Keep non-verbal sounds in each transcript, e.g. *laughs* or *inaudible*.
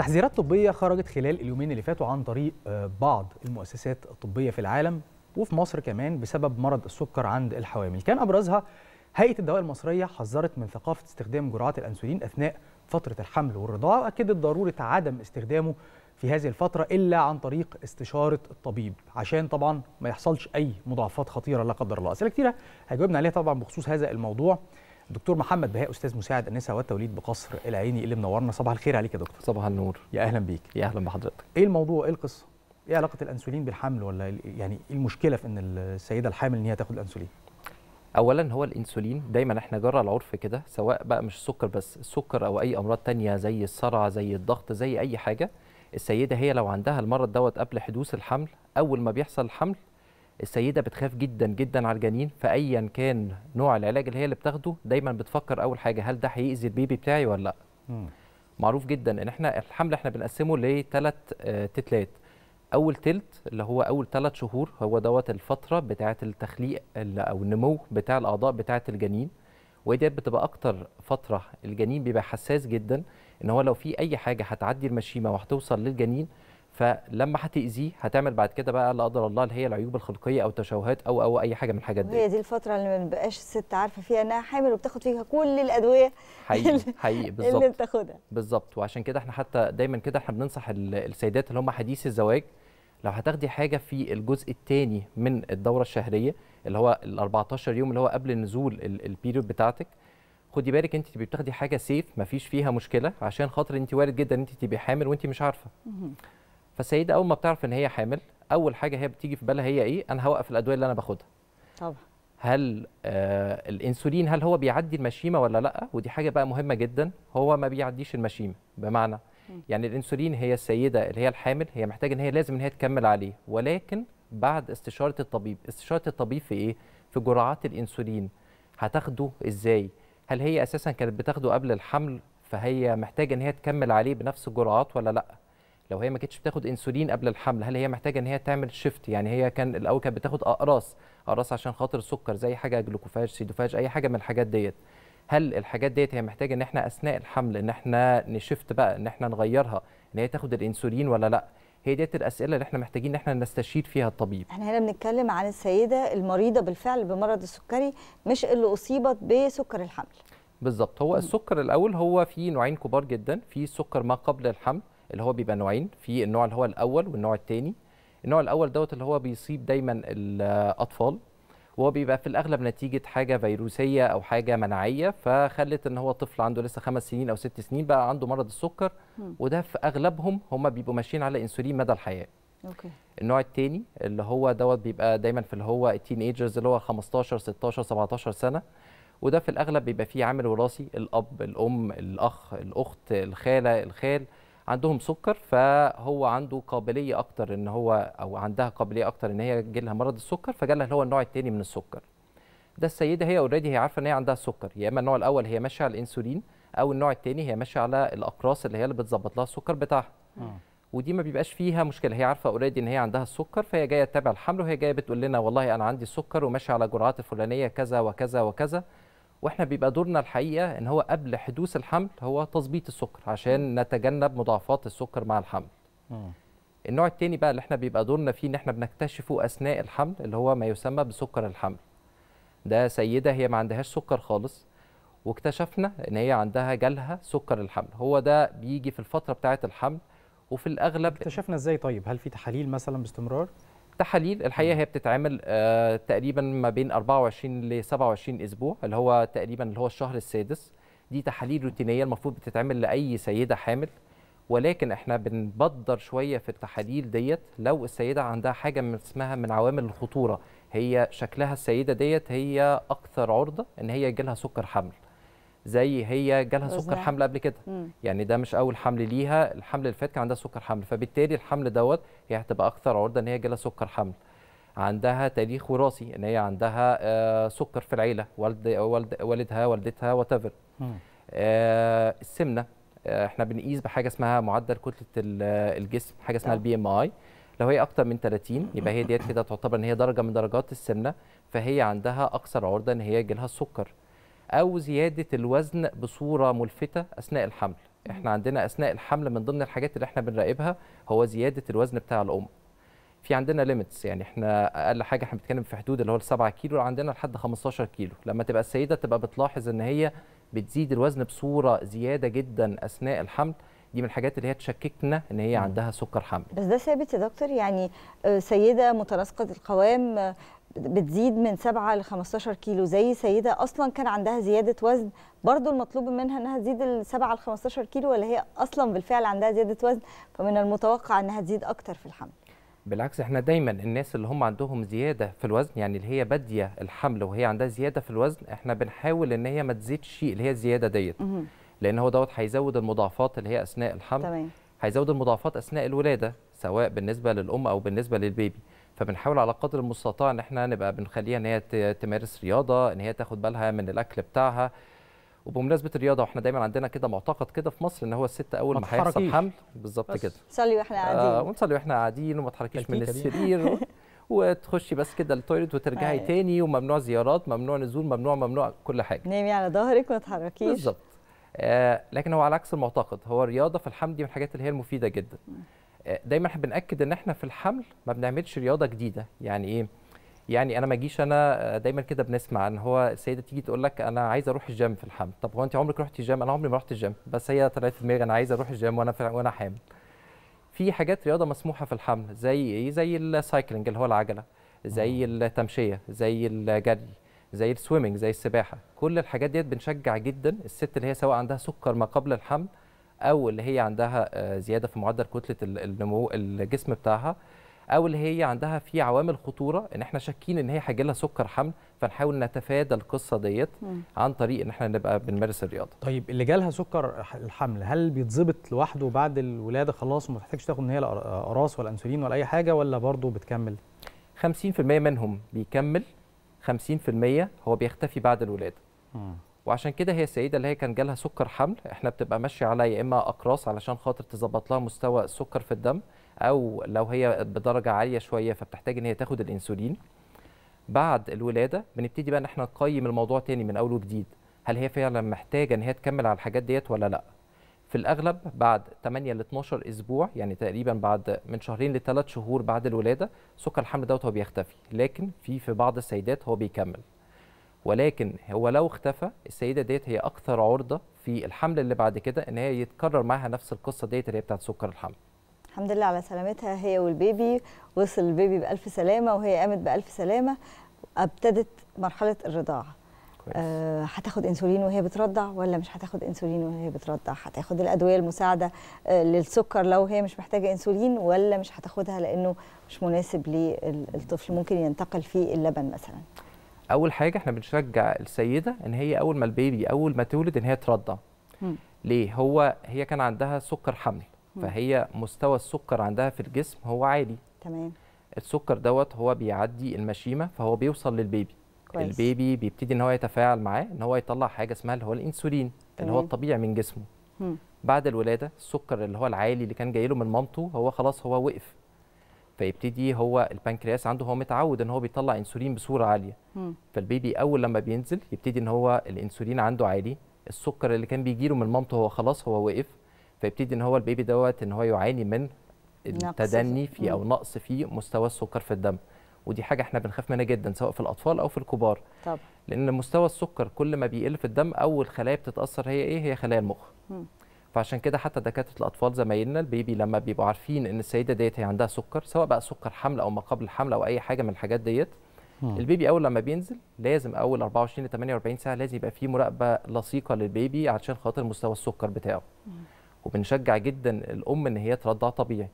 تحذيرات طبية خرجت خلال اليومين اللي فاتوا عن طريق آه، بعض المؤسسات الطبية في العالم وفي مصر كمان بسبب مرض السكر عند الحوامل كان أبرزها هيئة الدواء المصرية حذرت من ثقافة استخدام جرعات الأنسولين أثناء فترة الحمل والرضاعة وأكدت ضرورة عدم استخدامه في هذه الفترة إلا عن طريق استشارة الطبيب عشان طبعا ما يحصلش أي مضاعفات خطيرة لا قدر الله أسئلة كتيرة هجاوبنا عليها طبعا بخصوص هذا الموضوع دكتور محمد بهاء استاذ مساعد النساء والتوليد بقصر العيني اللي منورنا صباح الخير عليك يا دكتور صباح النور يا اهلا بيك يا اهلا بحضرتك ايه الموضوع ايه القصه ايه علاقه الانسولين بالحمل ولا يعني ايه المشكله في ان السيده الحامل ان هي تاخد الانسولين اولا هو الانسولين دايما احنا جرى العرف كده سواء بقى مش سكر بس السكر او اي امراض تانية زي الصرع زي الضغط زي اي حاجه السيده هي لو عندها المرض دوت قبل حدوث الحمل اول ما بيحصل الحمل السيده بتخاف جدا جدا على الجنين فايا كان نوع العلاج اللي هي اللي بتاخده دايما بتفكر اول حاجه هل ده هيأذي البيبي بتاعي ولا لا معروف جدا ان احنا الحمل احنا بنقسمه لثلاث آه، تتلات اول تلت اللي هو اول ثلاث شهور هو دوت الفتره بتاعه التخليق او النمو بتاع الاعضاء بتاعه الجنين ودي بتبقى اكتر فتره الجنين بيبقى حساس جدا ان هو لو في اي حاجه هتعدي المشيمه وهتوصل للجنين فلما هتاذيه هتعمل بعد كده بقى لا قدر الله اللي هي العيوب الخلقيه او تشوهات او او اي حاجه من الحاجات دي هي دي الفتره اللي ما بقاش الست عارفه فيها انها حامل وبتاخد فيها كل الادويه حقيقي حقيقي بالظبط اللي بتاخدها بالظبط وعشان كده احنا حتى دايما كده احنا بننصح السيدات اللي هم حديثي الزواج لو هتاخدي حاجه في الجزء الثاني من الدوره الشهريه اللي هو ال 14 يوم اللي هو قبل نزول البيريود بتاعتك خدي بالك انت تبقي بتاخدي حاجه سيف ما فيش فيها مشكله عشان خاطر انت وارد جدا انت تبقي حامل وانت مش عارفه فالسيده اول ما بتعرف ان هي حامل اول حاجه هي بتيجي في بالها هي ايه انا هوقف الادويه اللي انا باخدها طبعا هل آه الانسولين هل هو بيعدي المشيمه ولا لا ودي حاجه بقى مهمه جدا هو ما بيعديش المشيمه بمعنى يعني الانسولين هي السيده اللي هي الحامل هي محتاجه ان هي لازم ان هي تكمل عليه ولكن بعد استشاره الطبيب استشاره الطبيب في ايه في جرعات الانسولين هتاخده ازاي هل هي اساسا كانت بتاخده قبل الحمل فهي محتاجه ان هي تكمل عليه بنفس الجرعات ولا لا لو هي ما كانتش بتاخد انسولين قبل الحمل هل هي محتاجه ان هي تعمل شيفت يعني هي كان الاول كانت بتاخد اقراص اقراص عشان خاطر السكر زي حاجه جلوكوفاج سيدوفاج اي حاجه من الحاجات ديت هل الحاجات ديت هي محتاجه ان احنا اثناء الحمل ان احنا نشفت بقى ان احنا نغيرها ان هي تاخد الانسولين ولا لا هي ديت الاسئله اللي احنا محتاجين ان احنا نستشير فيها الطبيب احنا هنا بنتكلم عن السيده المريضه بالفعل بمرض السكري مش اللي اصيبت بسكر الحمل بالظبط هو السكر الاول هو في نوعين كبار جدا في سكر ما قبل الحمل اللي هو بيبقى نوعين في النوع اللي هو الاول والنوع الثاني النوع الاول دوت اللي هو بيصيب دايما الاطفال وهو بيبقى في الاغلب نتيجه حاجه فيروسيه او حاجه مناعيه فخلت ان هو طفل عنده لسه خمس سنين او ست سنين بقى عنده مرض السكر وده في اغلبهم هم بيبقوا ماشيين على انسولين مدى الحياه أوكي. النوع الثاني اللي هو دوت بيبقى دايما في اللي هو التين ايجرز اللي هو 15 16 17 سنه وده في الاغلب بيبقى فيه عامل وراثي الاب الام الاخ الاخت الخاله الخال عندهم سكر فهو عنده قابليه اكتر ان هو او عندها قابليه اكتر ان هي جالها مرض السكر فجالها اللي هو النوع الثاني من السكر ده السيده هي اوريدي هي عارفه ان هي عندها سكر يا اما النوع الاول هي ماشيه على الانسولين او النوع الثاني هي ماشيه على الاقراص اللي هي اللي بتظبط لها السكر بتاعها آه. ودي ما بيبقاش فيها مشكله هي عارفه اوريدي ان هي عندها السكر فهي جايه تتابع الحمل وهي جايه بتقول لنا والله انا عندي السكر وماشيه على جرعات الفلانيه كذا وكذا وكذا واحنا بيبقى دورنا الحقيقه ان هو قبل حدوث الحمل هو تظبيط السكر عشان نتجنب مضاعفات السكر مع الحمل النوع الثاني بقى اللي احنا بيبقى دورنا فيه ان احنا بنكتشفه اثناء الحمل اللي هو ما يسمى بسكر الحمل ده سيده هي ما عندهاش سكر خالص واكتشفنا ان هي عندها جالها سكر الحمل هو ده بيجي في الفتره بتاعه الحمل وفي الاغلب اكتشفنا ازاي طيب هل في تحاليل مثلا باستمرار التحاليل الحقيقه هي بتتعمل آه تقريبا ما بين 24 ل 27 اسبوع اللي هو تقريبا اللي هو الشهر السادس دي تحاليل روتينيه المفروض بتتعمل لاي سيده حامل ولكن احنا بنبدر شويه في التحاليل ديت لو السيده عندها حاجه من اسمها من عوامل الخطوره هي شكلها السيده ديت هي اكثر عرضه ان هي يجي لها سكر حمل زي هي جالها سكر حمل قبل كده مم. يعني ده مش اول حمل ليها الحمل اللي فات كان عندها سكر حمل فبالتالي الحمل دوت هي هتبقى اكثر عرضه ان هي جالها سكر حمل عندها تاريخ وراثي ان هي عندها آه سكر في العيله والد والد والدها والدتها واتفر آه السمنه آه احنا بنقيس بحاجه اسمها معدل كتله الجسم حاجه اسمها اه. البي ام اي لو هي اكتر من 30 يبقى هي ديت كده تعتبر ان هي درجه من درجات السمنه فهي عندها اكثر عرضه ان هي يجي لها السكر او زياده الوزن بصوره ملفته اثناء الحمل احنا عندنا اثناء الحمل من ضمن الحاجات اللي احنا بنراقبها هو زياده الوزن بتاع الام في عندنا ليميتس يعني احنا اقل حاجه احنا بنتكلم في حدود اللي هو ال 7 كيلو عندنا لحد 15 كيلو لما تبقى السيده تبقى بتلاحظ ان هي بتزيد الوزن بصوره زياده جدا اثناء الحمل دي من الحاجات اللي هي تشككنا ان هي عندها سكر حمل بس ده ثابت يا دكتور يعني آه، سيده متناسقه القوام آه، بتزيد من 7 ل 15 كيلو زي سيده اصلا كان عندها زياده وزن برضو المطلوب منها انها تزيد ال 7 ل 15 كيلو ولا هي اصلا بالفعل عندها زياده وزن فمن المتوقع انها تزيد اكتر في الحمل بالعكس احنا دايما الناس اللي هم عندهم زياده في الوزن يعني اللي هي باديه الحمل وهي عندها زياده في الوزن احنا بنحاول ان هي ما تزيدش اللي هي الزياده ديت لان هو دوت هيزود المضاعفات اللي هي اثناء الحمل تمام هيزود المضاعفات اثناء الولاده سواء بالنسبه للام او بالنسبه للبيبي فبنحاول على قدر المستطاع ان احنا نبقى بنخليها ان هي تمارس رياضه ان هي تاخد بالها من الاكل بتاعها وبمناسبه الرياضه واحنا دايما عندنا كده معتقد كده في مصر ان هو الست اول ما هيحصل حمل بالظبط كده صلي واحنا قاعدين آه ونصلي واحنا قاعدين وما تحركيش من السرير *laughs* وتخشي بس كده التويلت وترجعي آه. تاني وممنوع زيارات ممنوع نزول ممنوع ممنوع كل حاجه نامي على ظهرك ما تحركيش بالظبط آه لكن هو على عكس المعتقد هو الرياضه في الحمل دي من الحاجات اللي هي المفيده جدا دايما احنا بناكد ان احنا في الحمل ما بنعملش رياضه جديده يعني ايه يعني انا ما اجيش انا آه، دايما كده بنسمع ان هو السيده تيجي تقول لك انا عايز اروح الجيم في الحمل طب هو انت عمرك رحتي الجيم انا عمري ما رحت الجيم بس هي طلعت في دماغي انا عايز اروح الجيم وانا وانا حامل في حاجات رياضه مسموحه في الحمل زي ايه زي السايكلينج اللي هو العجله زي آه. التمشيه زي الجري زي السويمنج زي السباحه كل الحاجات ديت بنشجع جدا الست اللي هي سواء عندها سكر ما قبل الحمل او اللي هي عندها آه، زياده في معدل كتله النمو الجسم بتاعها او اللي هي عندها في عوامل خطوره ان احنا شاكين ان هي هيجي لها سكر حمل فنحاول نتفادى القصه ديت عن طريق ان احنا نبقى بنمارس الرياضه. طيب اللي جالها سكر الحمل هل بيتظبط لوحده بعد الولاده خلاص وما تحتاجش تاخد ان هي لا آه، قراص آه، ولا انسولين ولا اي حاجه ولا برضه بتكمل؟ 50% منهم بيكمل 50% هو بيختفي بعد الولاده. وعشان كده هي السيده اللي هي كان جالها سكر حمل احنا بتبقى ماشيه على يا اما اقراص علشان خاطر تظبط لها مستوى السكر في الدم او لو هي بدرجه عاليه شويه فبتحتاج ان هي تاخد الانسولين بعد الولاده بنبتدي بقى ان احنا نقيم الموضوع تاني من اول وجديد هل هي فعلا محتاجه ان هي تكمل على الحاجات ديت ولا لا في الاغلب بعد 8 ل 12 اسبوع يعني تقريبا بعد من شهرين لثلاث شهور بعد الولاده سكر الحمل دوت هو بيختفي لكن في في بعض السيدات هو بيكمل ولكن هو لو اختفى السيده ديت هي اكثر عرضه في الحمل اللي بعد كده ان هي يتكرر معاها نفس القصه ديت اللي هي بتاعت سكر الحمل الحمد لله على سلامتها هي والبيبي وصل البيبي بألف سلامة وهي قامت بألف سلامة ابتدت مرحلة الرضاعة أه هتاخد انسولين وهي بترضع ولا مش هتاخد انسولين وهي بترضع هتاخد الادويه المساعده أه للسكر لو هي مش محتاجه انسولين ولا مش هتاخدها لانه مش مناسب للطفل ممكن ينتقل فيه اللبن مثلا اول حاجه احنا بنشجع السيده ان هي اول ما البيبي اول ما تولد ان هي ترضع ليه هو هي كان عندها سكر حمل فهي مستوى السكر عندها في الجسم هو عالي تمام السكر دوت هو بيعدي المشيمه فهو بيوصل للبيبي كويس. البيبي بيبتدي ان هو يتفاعل معاه ان هو يطلع حاجه اسمها اللي هو الانسولين تمام. اللي هو الطبيعي من جسمه م. بعد الولاده السكر اللي هو العالي اللي كان جاي له من مامته هو خلاص هو وقف فيبتدي هو البنكرياس عنده هو متعود ان هو بيطلع انسولين بصوره عاليه فالبيبي اول لما بينزل يبتدي ان هو الانسولين عنده عالي السكر اللي كان بيجيله من مامته هو خلاص هو وقف فيبتدي ان هو البيبي دوت ان هو يعاني من التدني في او نقص في مستوى السكر في الدم ودي حاجه احنا بنخاف منها جدا سواء في الاطفال او في الكبار طب. لان مستوى السكر كل ما بيقل في الدم اول خلايا بتتاثر هي ايه هي خلايا المخ م. فعشان كده حتى دكاتره الاطفال زمايلنا البيبي لما بيبقوا عارفين ان السيده ديت هي عندها سكر سواء بقى سكر حمل او ما قبل الحمل او اي حاجه من الحاجات ديت البيبي اول لما بينزل لازم اول 24 ل 48 ساعه لازم يبقى في مراقبه لصيقه للبيبي عشان خاطر مستوى السكر بتاعه وبنشجع جدا الام ان هي ترضع طبيعي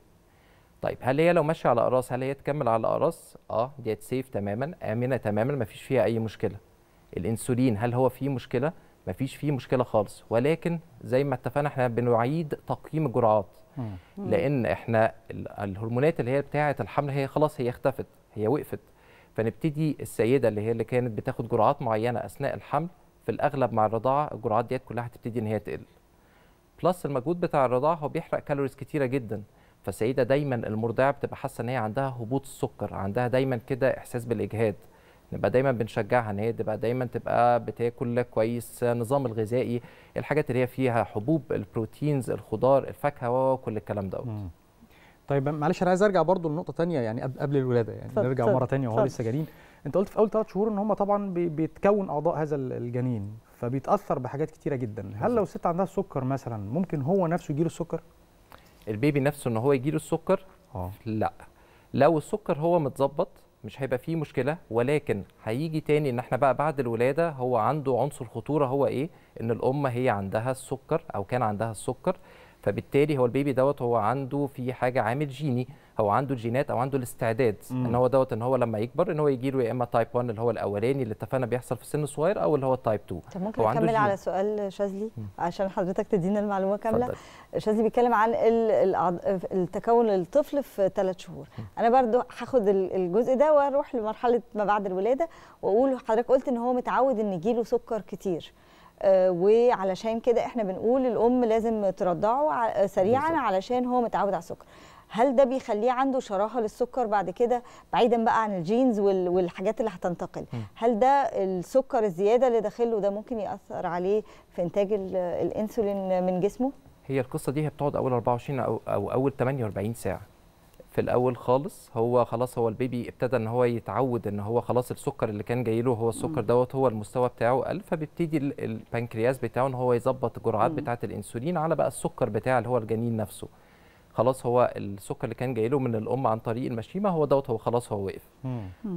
طيب هل هي لو ماشيه على اقراص هل هي تكمل على اقراص اه ديت سيف تماما امنه تماما ما فيش فيها اي مشكله الانسولين هل هو فيه مشكله ما فيش فيه مشكله خالص ولكن زي ما اتفقنا احنا بنعيد تقييم الجرعات لان احنا الهرمونات اللي هي بتاعه الحمل هي خلاص هي اختفت هي وقفت فنبتدي السيده اللي هي اللي كانت بتاخد جرعات معينه اثناء الحمل في الاغلب مع الرضاعه الجرعات ديت كلها هتبتدي ان هي تقل بلس المجهود بتاع الرضاعه هو بيحرق كالوريز كتيره جدا فالسيده دايما المرضعه بتبقى حاسه ان هي عندها هبوط السكر عندها دايما كده احساس بالاجهاد نبقى دايما بنشجعها ان هي تبقى دايما تبقى بتاكل كويس نظام الغذائي الحاجات اللي هي فيها حبوب البروتينز الخضار الفاكهه وكل الكلام دوت طيب معلش انا عايز ارجع برضو لنقطه ثانيه يعني قبل الولاده يعني فب نرجع فب مره ثانيه وهو لسه جنين انت قلت في اول ثلاث شهور ان هم طبعا بيتكون اعضاء هذا الجنين فبيتاثر بحاجات كتيره جدا هل لو ست عندها سكر مثلا ممكن هو نفسه يجيله السكر البيبي نفسه ان هو يجيله السكر اه لا لو السكر هو متظبط مش هيبقى فيه مشكله ولكن هيجي تاني ان احنا بقى بعد الولاده هو عنده عنصر خطوره هو ايه ان الام هي عندها السكر او كان عندها السكر فبالتالي هو البيبي دوت هو عنده في حاجه عامل جيني هو عنده الجينات او عنده الاستعداد مم. ان هو دوت ان هو لما يكبر ان هو يجي له يا اما تايب 1 اللي هو الاولاني اللي اتفقنا بيحصل في سن صغير او اللي هو تايب 2 طب ممكن اكمل على سؤال شاذلي عشان حضرتك تدينا المعلومه كامله شاذلي بيتكلم عن التكون الطفل في ثلاث شهور مم. انا برضو هاخد الجزء ده واروح لمرحله ما بعد الولاده واقول حضرتك قلت ان هو متعود ان يجي له سكر كتير آه، وعلشان كده احنا بنقول الام لازم ترضعه آه، سريعا علشان هو متعود على السكر هل ده بيخليه عنده شراهه للسكر بعد كده بعيدا بقى عن الجينز والحاجات اللي هتنتقل هل ده السكر الزياده اللي داخله ده ممكن ياثر عليه في انتاج الانسولين من جسمه هي القصه دي هي بتقعد اول 24 او, أو اول 48 ساعه في الاول خالص هو خلاص هو البيبي ابتدى ان هو يتعود ان هو خلاص السكر اللي كان جاي له هو السكر دوت هو المستوى بتاعه قل فبيبتدي البنكرياس بتاعه ان هو يظبط الجرعات بتاعه الانسولين على بقى السكر بتاع اللي هو الجنين نفسه خلاص هو السكر اللي كان جاي له من الام عن طريق المشيمه هو دوت هو خلاص هو وقف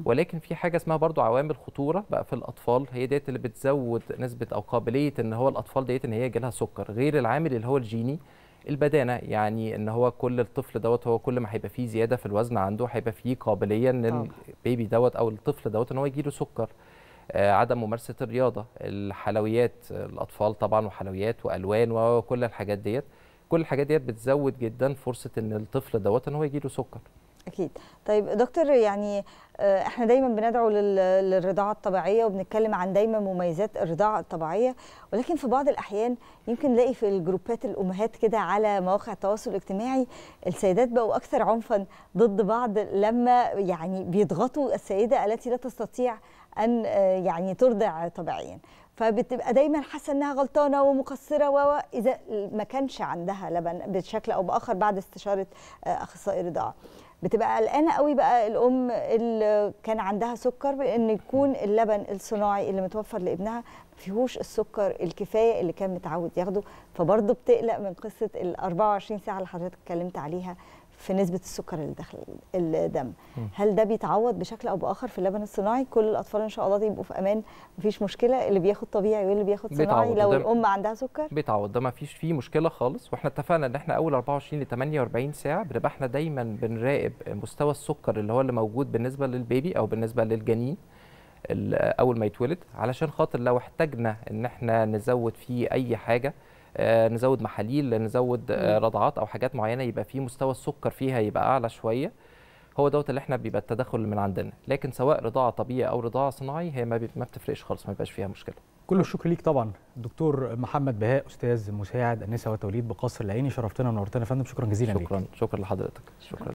ولكن في حاجه اسمها برضو عوامل خطوره بقى في الاطفال هي ديت اللي بتزود نسبه او قابليه ان هو الاطفال ديت ان هي جالها لها سكر غير العامل اللي هو الجيني البدانه يعني ان هو كل الطفل دوت هو كل ما هيبقى فيه زياده في الوزن عنده هيبقى فيه قابليه ان البيبي دوت او الطفل دوت ان هو يجيله سكر آه، عدم ممارسه الرياضه الحلويات الاطفال طبعا وحلويات والوان وكل الحاجات ديت كل الحاجات ديت بتزود جدا فرصه ان الطفل دوت ان هو يجيله سكر اكيد طيب دكتور يعني آه، احنا دايما بندعو للرضاعه الطبيعيه وبنتكلم عن دايما مميزات الرضاعه الطبيعيه ولكن في بعض الاحيان يمكن نلاقي في الجروبات الامهات كده على مواقع التواصل الاجتماعي السيدات بقوا اكثر عنفا ضد بعض لما يعني بيضغطوا السيده التي لا تستطيع ان آه، يعني ترضع طبيعيا فبتبقى دايما حاسه انها غلطانه ومقصره و اذا ما كانش عندها لبن بشكل او باخر بعد استشاره آه، اخصائي رضاعه بتبقى قلقانه قوي بقى الام اللي كان عندها سكر بان يكون اللبن الصناعي اللي متوفر لابنها فيهوش السكر الكفايه اللي كان متعود ياخده فبرضه بتقلق من قصه ال 24 ساعه اللي حضرتك اتكلمت عليها في نسبه السكر اللي داخل الدم هل ده بيتعوض بشكل او باخر في اللبن الصناعي كل الاطفال ان شاء الله يبقوا في امان مفيش مشكله اللي بياخد طبيعي واللي بياخد صناعي لو الام عندها سكر بيتعوض ده مفيش فيه مشكله خالص واحنا اتفقنا ان احنا اول 24 ل 48 ساعه بنبقى احنا دايما بنراقب مستوى السكر اللي هو اللي موجود بالنسبه للبيبي او بالنسبه للجنين اول ما يتولد علشان خاطر لو احتاجنا ان احنا نزود فيه اي حاجه آه، نزود محاليل نزود آه، رضعات او حاجات معينه يبقى في مستوى السكر فيها يبقى اعلى شويه هو دوت اللي احنا بيبقى التدخل من عندنا لكن سواء رضاعه طبيعي او رضاعه صناعي هي ما, ما بتفرقش خالص ما بيبقاش فيها مشكله كل الشكر ليك طبعا دكتور محمد بهاء استاذ مساعد النساء والتوليد بقصر العيني شرفتنا ونورتنا يا فندم شكرا جزيلا شكرا ليك. شكرا لحضرتك شكرا